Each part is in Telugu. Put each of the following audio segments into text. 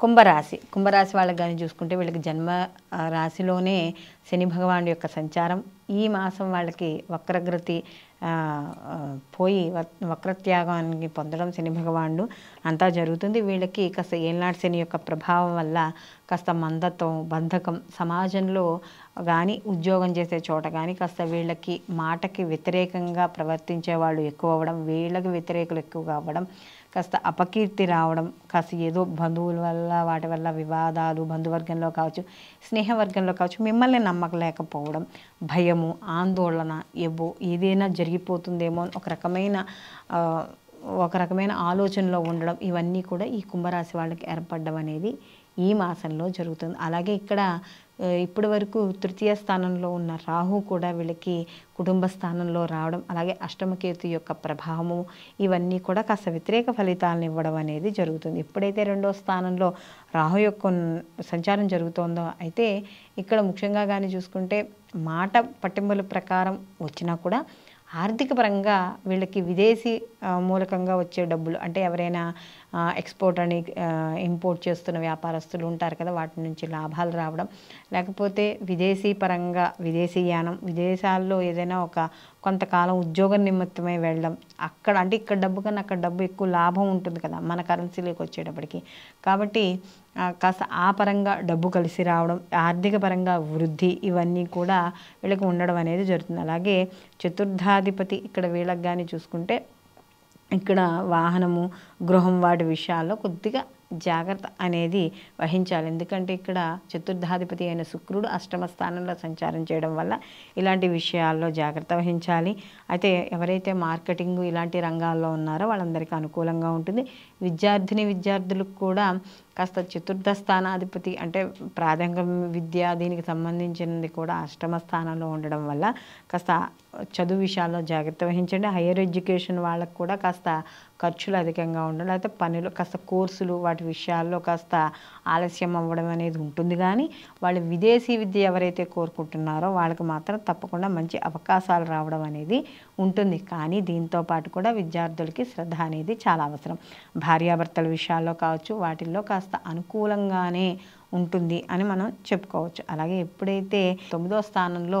కుంభరాశి కుంభరాశి వాళ్ళకి కానీ చూసుకుంటే వీళ్ళకి జన్మ రాశిలోనే శని భగవానుడి యొక్క సంచారం ఈ మాసం వాళ్ళకి వక్రగ్రతి పోయి వక్రత్యాగాన్ని పొందడం శని భగవానుడు అంతా జరుగుతుంది వీళ్ళకి కాస్త ఏనాడు శని యొక్క ప్రభావం వల్ల కాస్త మందత్వం బంధకం సమాజంలో కానీ ఉద్యోగం చేసే చోట కానీ కాస్త వీళ్ళకి మాటకి వ్యతిరేకంగా ప్రవర్తించే వాళ్ళు ఎక్కువ అవ్వడం వీళ్ళకి వ్యతిరేకులు ఎక్కువ అవ్వడం కాస్త అపకీర్తి రావడం కాస్త ఏదో బంధువుల వల్ల వాటి వల్ల వివాదాలు బంధువర్గంలో కావచ్చు స్నేహవర్గంలో కావచ్చు మిమ్మల్ని నమ్మకలేకపోవడం భయము ఆందోళన ఏవో ఏదైనా జరిగిపోతుందేమో ఒక రకమైన ఒక రకమైన ఆలోచనలో ఉండడం ఇవన్నీ కూడా ఈ కుంభరాశి వాళ్ళకి ఏర్పడడం అనేది ఈ మాసంలో జరుగుతుంది అలాగే ఇక్కడ ఇప్పటి వరకు తృతీయ స్థానంలో ఉన్న రాహు కూడా వీళ్ళకి కుటుంబ స్థానంలో రావడం అలాగే అష్టమకేతు యొక్క ప్రభావము ఇవన్నీ కూడా కాస్త వ్యతిరేక ఫలితాలను ఇవ్వడం అనేది జరుగుతుంది ఎప్పుడైతే రెండో స్థానంలో రాహు యొక్క సంచారం జరుగుతోందో అయితే ఇక్కడ ముఖ్యంగా కానీ చూసుకుంటే మాట పట్టింపుల ప్రకారం వచ్చినా కూడా ఆర్థిక పరంగా వీళ్ళకి విదేశీ మూలకంగా వచ్చే డబ్బులు అంటే ఎవరైనా ఎక్స్పోర్ట్ అని ఇంపోర్ట్ చేస్తున్న వ్యాపారస్తులు ఉంటారు కదా వాటి నుంచి లాభాలు రావడం లేకపోతే విదేశీ పరంగా విదేశీ యానం విదేశాల్లో ఏదైనా ఒక కొంతకాలం ఉద్యోగం నిమిత్తమై వెళ్ళడం అక్కడ అంటే ఇక్కడ డబ్బు కన్నా అక్కడ డబ్బు ఎక్కువ లాభం ఉంటుంది కదా మన కరెన్సీలోకి వచ్చేటప్పటికి కాబట్టి కాస్త ఆ పరంగా డబ్బు కలిసి రావడం ఆర్థిక పరంగా వృద్ధి ఇవన్నీ కూడా వీళ్ళకి ఉండడం అనేది జరుగుతుంది అలాగే చతుర్థాధిపతి ఇక్కడ వీళ్ళకి కానీ చూసుకుంటే ఇక్కడ వాహనము గృహం వాటి విషయాల్లో కొద్దిగా జాగ్రత్త అనేది వహించాలి ఎందుకంటే ఇక్కడ చతుర్థాధిపతి అయిన శుక్రుడు అష్టమ స్థానంలో సంచారం చేయడం వల్ల ఇలాంటి విషయాల్లో జాగ్రత్త వహించాలి అయితే ఎవరైతే మార్కెటింగ్ ఇలాంటి రంగాల్లో ఉన్నారో వాళ్ళందరికీ అనుకూలంగా ఉంటుంది విద్యార్థిని విద్యార్థులకు కూడా కాస్త చతుర్థ స్థానాధిపతి అంటే ప్రాథమిక విద్య దీనికి సంబంధించినది కూడా అష్టమ స్థానంలో ఉండడం వల్ల కాస్త చదువు విషయాల్లో జాగ్రత్త వహించండి హైయర్ ఎడ్యుకేషన్ వాళ్ళకు కూడా కాస్త ఖర్చులు అధికంగా ఉండడం లేకపోతే పనులు కాస్త కోర్సులు వాటి విషయాల్లో కాస్త ఆలస్యం అవ్వడం అనేది ఉంటుంది కానీ వాళ్ళు విదేశీ విద్య ఎవరైతే కోరుకుంటున్నారో వాళ్ళకి మాత్రం తప్పకుండా మంచి అవకాశాలు రావడం అనేది ఉంటుంది కానీ దీంతో పాటు కూడా విద్యార్థులకి శ్రద్ధ అనేది చాలా అవసరం భార్యాభర్తల విషయాల్లో కావచ్చు వాటిల్లో కాస్త కాస్త అనుకూలంగానే ఉంటుంది అని మనం చెప్పుకోవచ్చు అలాగే ఎప్పుడైతే తొమ్మిదో స్థానంలో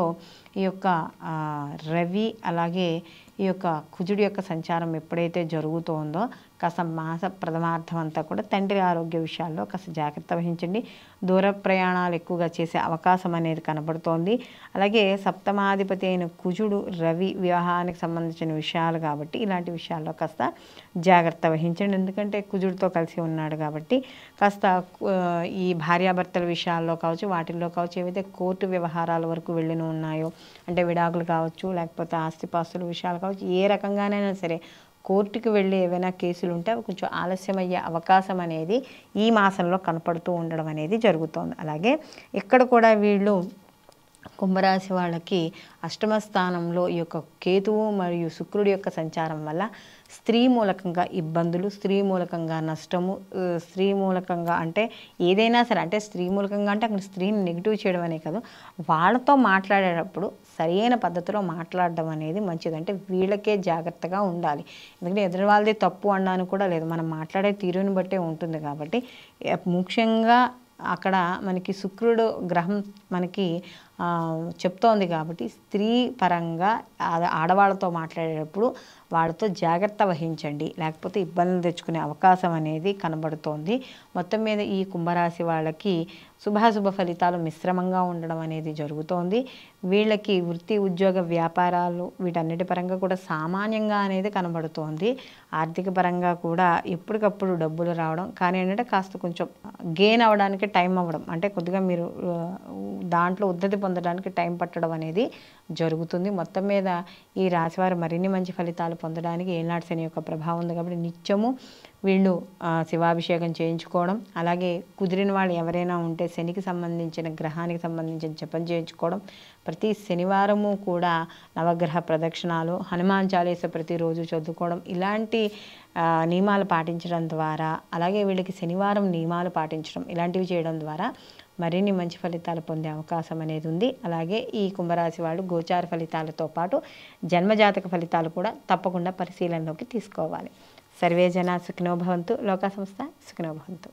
ఈ యొక్క రవి అలాగే ఈ యొక్క కుజుడి యొక్క సంచారం ఎప్పుడైతే జరుగుతోందో కాస్త మాస ప్రథమార్థం అంతా కూడా తండ్రి ఆరోగ్య విషయాల్లో కాస్త జాగ్రత్త వహించండి దూర ప్రయాణాలు ఎక్కువగా చేసే అవకాశం అనేది కనబడుతోంది అలాగే సప్తమాధిపతి అయిన కుజుడు రవి వివాహానికి సంబంధించిన విషయాలు కాబట్టి ఇలాంటి విషయాల్లో కాస్త జాగ్రత్త వహించండి ఎందుకంటే కుజుడితో కలిసి ఉన్నాడు కాబట్టి కాస్త ఈ భార్యాభర్తల విషయాల్లో కావచ్చు వాటిల్లో కావచ్చు ఏవైతే కోర్టు వ్యవహారాల వరకు వెళ్ళిన ఉన్నాయో అంటే విడాకులు కావచ్చు లేకపోతే ఆస్తిపాస్తుల విషయాలు కావచ్చు ఏ రకంగానైనా సరే కోర్టుకి వెళ్ళి ఏవైనా కేసులు ఉంటే అవి కొంచెం ఆలస్యమయ్యే అవకాశం అనేది ఈ మాసంలో కనపడుతూ ఉండడం అనేది జరుగుతోంది అలాగే ఇక్కడ కూడా వీళ్ళు కుంభరాశి వాళ్ళకి అష్టమ స్థానంలో ఈ యొక్క కేతువు మరియు శుక్రుడి యొక్క సంచారం వల్ల స్త్రీ మూలకంగా ఇబ్బందులు స్త్రీ మూలకంగా నష్టము స్త్రీ మూలకంగా అంటే ఏదైనా సరే అంటే స్త్రీ మూలకంగా అంటే అక్కడ స్త్రీని నెగిటివ్ చేయడం అనే కాదు వాళ్ళతో మాట్లాడేటప్పుడు సరైన పద్ధతిలో మాట్లాడడం అనేది మంచిది అంటే వీళ్ళకే జాగ్రత్తగా ఉండాలి ఎందుకంటే ఎదురు వాళ్ళది తప్పు అన్నాను కూడా లేదు మనం మాట్లాడే తీరుని బట్టే ఉంటుంది కాబట్టి ముఖ్యంగా అక్కడ మనకి శుక్రుడు గ్రహం మనకి చెప్తోంది కాబట్టి స్త్రీ పరంగా ఆడవాళ్ళతో మాట్లాడేటప్పుడు వాళ్ళతో జాగ్రత్త వహించండి లేకపోతే ఇబ్బందులు తెచ్చుకునే అవకాశం అనేది కనబడుతోంది మొత్తం మీద ఈ కుంభరాశి వాళ్ళకి శుభాశుభ ఫలితాలు మిశ్రమంగా ఉండడం అనేది జరుగుతోంది వీళ్ళకి వృత్తి ఉద్యోగ వ్యాపారాలు వీటన్నిటి పరంగా కూడా సామాన్యంగా అనేది కనబడుతోంది ఆర్థిక పరంగా కూడా ఎప్పటికప్పుడు డబ్బులు రావడం కానీ ఏంటంటే కాస్త కొంచెం గెయిన్ అవ్వడానికి టైం అవ్వడం అంటే కొద్దిగా మీరు దాంట్లో ఉద్ధతి పొందడానికి టైం పట్టడం అనేది జరుగుతుంది మొత్తం మీద ఈ రాశివారు మరిన్ని మంచి ఫలితాలు పొందడానికి ఏనాడు శని యొక్క ప్రభావం ఉంది కాబట్టి నిత్యము వీళ్ళు శివాభిషేకం చేయించుకోవడం అలాగే కుదిరిన వాళ్ళు ఎవరైనా ఉంటే శనికి సంబంధించిన గ్రహానికి సంబంధించిన జపం చేయించుకోవడం ప్రతి శనివారము కూడా నవగ్రహ ప్రదక్షిణాలు హనుమాన్ చాలీస ప్రతిరోజు చదువుకోవడం ఇలాంటి నియమాలు పాటించడం ద్వారా అలాగే వీళ్ళకి శనివారం నియమాలు పాటించడం ఇలాంటివి చేయడం ద్వారా మరిన్ని మంచి ఫలితాలు పొందే అవకాశం అనేది ఉంది అలాగే ఈ కుంభరాశి వాళ్ళు గోచార ఫలితాలతో పాటు జన్మజాతక ఫలితాలు కూడా తప్పకుండా పరిశీలనలోకి తీసుకోవాలి సర్వే జన సుఖినోభవంతు లోకా సంస్థ సుఖినోభవంతు